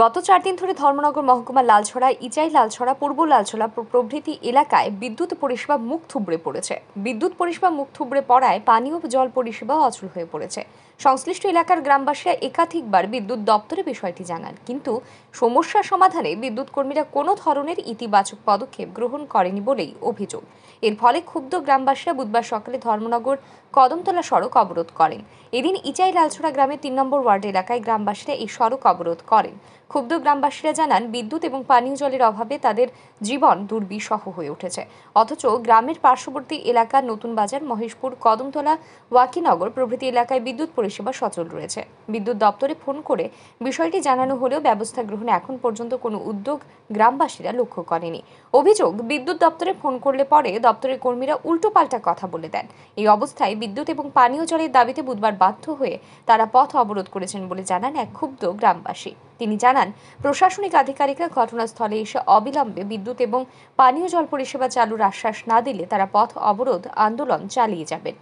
গত চার দিন ধরে ধর্মনগর মহকুমা লালছড়া ইচাই লালছড়া পূর্ব লালছড়া প্রভৃতি এলাকায় বিদ্যুৎ পরিষেবা মুখ থুবড়ে পড়েছে বিদ্যুৎ পরিষেবা মুখ থুবড়ে পড়ায় পানীয় জল পরিষেবা অচল হয়ে পড়েছে সংশ্লিষ্ট এলাকার গ্রামবাসীরা একাধিকবার বিদ্যুৎ দপ্তরে বিষয়টি জানান কিন্তু সমস্যা সমাধানে বিদ্যুৎ কর্মীরা কোনো ধরনের ইতিবাচক পদক্ষেপ গ্রহণ করেনি বলেই অভিযোগ এর ফলে ক্ষুব্ধ গ্রামবাসীরা বুধবার সকালে ধর্মনগর কদমতলা সড়ক অবরোধ করেন এদিন ইচাই লালছড়া গ্রামের তিন নম্বর ওয়ার্ড এলাকায় গ্রামবাসীরা এই সড়ক অবরোধ করেন ক্ষুব্ধ গ্রামবাসীরা জানান বিদ্যুৎ এবং পানীয় জলের অভাবে তাদের জীবন দুর্বিষহ হয়ে উঠেছে অথচ গ্রামের পার্শ্ববর্তী এলাকা নতুন বাজার মহেশপুর কদমতলা ওয়াকিনগর প্রভৃতি এলাকায় বিদ্যুৎ পরিষেবা সচল রয়েছে বিদ্যুৎ দপ্তরে ফোন করে বিষয়টি জানানো হলেও ব্যবস্থা গ্রহণে এখন পর্যন্ত কোনো উদ্যোগ গ্রামবাসীরা লক্ষ্য করেনি অভিযোগ বিদ্যুৎ দপ্তরে ফোন করলে পরে দপ্তরের কর্মীরা উল্টোপাল্টা কথা বলে দেন এই অবস্থায় বিদ্যুৎ এবং পানীয় জলের দাবিতে বুধবার বাধ্য হয়ে তারা পথ অবরোধ করেছেন বলে জানান এক ক্ষুব্ধ গ্রামবাসী তিনি জানান জানান প্রশাসনিক আধিকারিকরা ঘটনাস্থলে এসে অবিলম্বে বিদ্যুৎ এবং পানীয় জল পরিষেবা চালুর আশ্বাস না দিলে তারা পথ অবরোধ আন্দোলন চালিয়ে যাবেন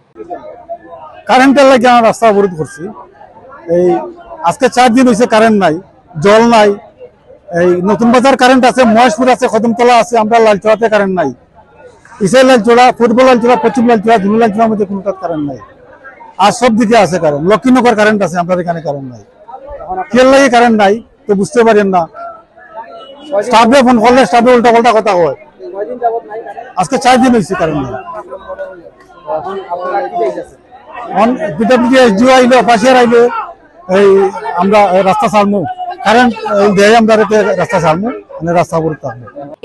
কারেন্টের লাগে আমরা রাস্তা অবরোধ করছি এই আজকে চার দিন হয়েছে কারেন্ট নাই জল নাই এই নতুন বাজার কারেন্ট আছে মহেশপুর আছে কদমতলা আছে আমরা লালচোড়াতে কারেন্ট নাই ইসাই লালচোড়া ফুটবল লালচোড়া পশ্চিম লালচোড়া জুলু লালচোড়ার মধ্যে কোনো কারেন্ট নাই আর সব দিকে আছে কারেন্ট লক্ষ্মীনগর কারেন্ট আছে আমাদের এখানে কারেন্ট নাই কেল লাগে কারেন্ট নাই তো বুঝতে পারেন না স্টাফে ফোন করলে স্টাফে উল্টা পাল্টা কথা হয় আজকে চার দিন হয়েছে কারণ আমরা রাস্তা সারমু কারেন্ট দেয় আমরা রাস্তা সারমু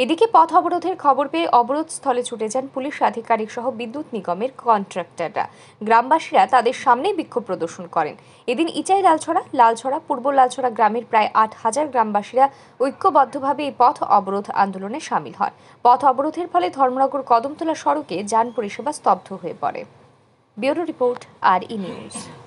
এদিকে পথ অবরোধের খবর পেয়ে অবরোধ স্থলে ছুটে যান পুলিশ আধিকারিক সহ বিদ্যুৎ নিগমের কন্ট্রাক্টররা গ্রামবাসীরা তাদের সামনেই বিক্ষোভ প্রদর্শন করেন এদিন ইচাই লালছড়া লালছড়া পূর্ব লালছড়া গ্রামের প্রায় আট হাজার গ্রামবাসীরা ঐক্যবদ্ধভাবে এই পথ অবরোধ আন্দোলনে সামিল হন পথ অবরোধের ফলে ধর্মনগর কদমতলা সড়কে যান পরিষেবা স্তব্ধ হয়ে পড়ে bureau report R E news